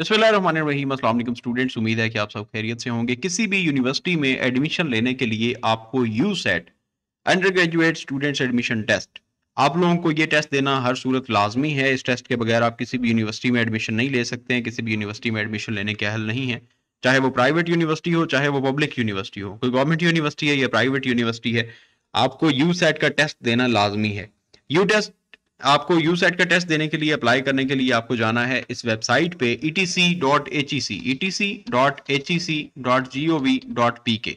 बसमीम स्टूडेंट्स उम्मीद है कि आप सब खैरियत से होंगे किसी भी यूनिवर्सिटी में एडमिशन लेने के लिए आपको U SAT under graduate students admission test आप लोगों को ये टेस्ट देना हर सूरत लाजमी है इस टेस्ट के बगैर आप किसी भी यूनिवर्सिटी में एडमिशन नहीं ले सकते हैं किसी भी यूनिवर्सिटी में एडमिशन लेने के हल नहीं है चाहे वो प्राइवेट यूनिवर्सिटी हो चाहे वो पब्लिक यूनिवर्सिटी हो कोई गवर्नमेंट यूनिवर्सिटी है या प्राइवेट यूनिवर्सिटी है आपको यू सेट का टेस्ट देना लाजमी है यू टेस्ट आपको यू सेट का टेस्ट देने के लिए अप्लाई करने के लिए आपको जाना है इस वेबसाइट पे E e T e e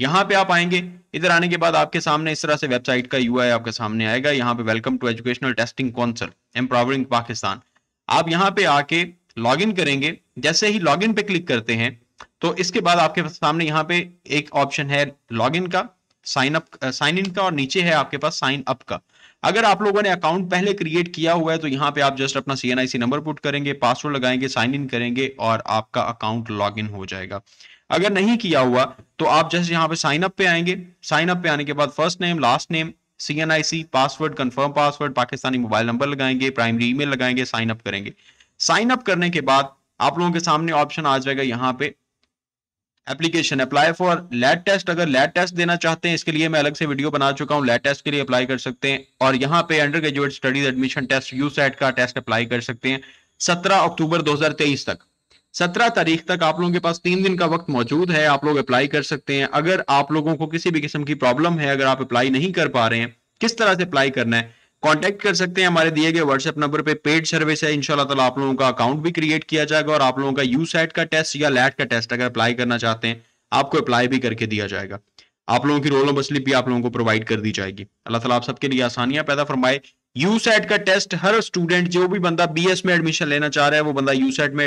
यहाँ पे आप आएंगे इधर आने के बाद आपके सामने इस तरह से वेबसाइट का यू आपके सामने आएगा यहाँ पे welcome to educational testing council empowering Pakistan आप यहाँ पे आके लॉग इन करेंगे जैसे ही लॉग इन पे क्लिक करते हैं तो इसके बाद आपके सामने यहाँ पे एक ऑप्शन है लॉग का साइन अप साइन इन का और नीचे है आपके पास साइन अप का अगर आप लोगों ने अकाउंट पहले क्रिएट किया हुआ है तो यहाँ पे आप जस्ट अपना सी नंबर पुट करेंगे पासवर्ड लगाएंगे साइन इन करेंगे और आपका अकाउंट लॉग इन हो जाएगा अगर नहीं किया हुआ तो आप जस्ट यहाँ पे साइन अप पे आएंगे साइन अप पे आने के बाद first name last name C password confirm password Pakistani mobile number लगाएंगे प्राइमरी ईमेल लगाएंगे साइन अप करेंगे साइन अप करने के बाद आप लोगों के सामने ऑप्शन आ जाएगा यहाँ पे application apply for LAT test अगर लैट टेस्ट देना चाहते हैं इसके लिए मैं अलग से वीडियो बना चुका हूँ लैट टेस्ट के लिए अप्लाई कर सकते हैं और यहाँ पे under graduate studies admission test U SAT का टेस्ट अप्लाई कर सकते हैं सत्रह अक्टूबर 2023 तक सत्रह तारीख तक आप लोगों के पास तीन दिन का वक्त मौजूद है आप लोग अप्लाई कर सकते हैं अगर आप लोगों को किसी भी किस्म की प्रॉब्लम है अगर आप अप्लाई नहीं कर पा रहे हैं किस तरह से अप्लाई करना है कांटेक्ट कर सकते हैं हमारे दिए गए व्हाट्सएप नंबर पे पेड सर्विस है इन ताला आप लोगों का अकाउंट भी क्रिएट किया जाएगा और आप लोगों का यू सेट का टेस्ट या लैट का टेस्ट अगर अप्लाई करना चाहते हैं आपको अप्लाई भी करके दिया जाएगा आप लोगों की रोल नंबर स्लिप भी आप लोगों को प्रोवाइड कर दी जाएगी अल्लाह तला आप सबके लिए आसानियां पैदा फरमाए यू सेट का टेस्ट हर स्टूडेंट जो भी बंदा बी एस में एडमिशन लेना चाह रहा है वो बंदा यू सेट में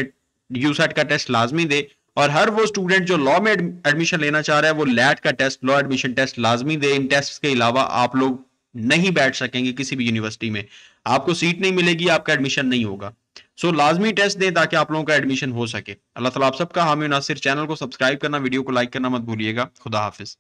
यू सेट का टेस्ट लाजमी दे और हर वो स्टूडेंट जो लॉ में एडमिशन लेना चाह रहा है वो लैट का टेस्ट लॉ एडमिशन टेस्ट लाजमी दे इन टेस्ट के अलावा आप लोग नहीं बैठ सकेंगे किसी भी यूनिवर्सिटी में आपको सीट नहीं मिलेगी आपका एडमिशन नहीं होगा सो so, लाजमी टेस्ट दें ताकि आप लोगों का एडमिशन हो सके अल्लाह तला आप सबका हामी नासिर चैनल को सब्सक्राइब करना वीडियो को लाइक करना मत भूलिएगा खुदा हाफिज़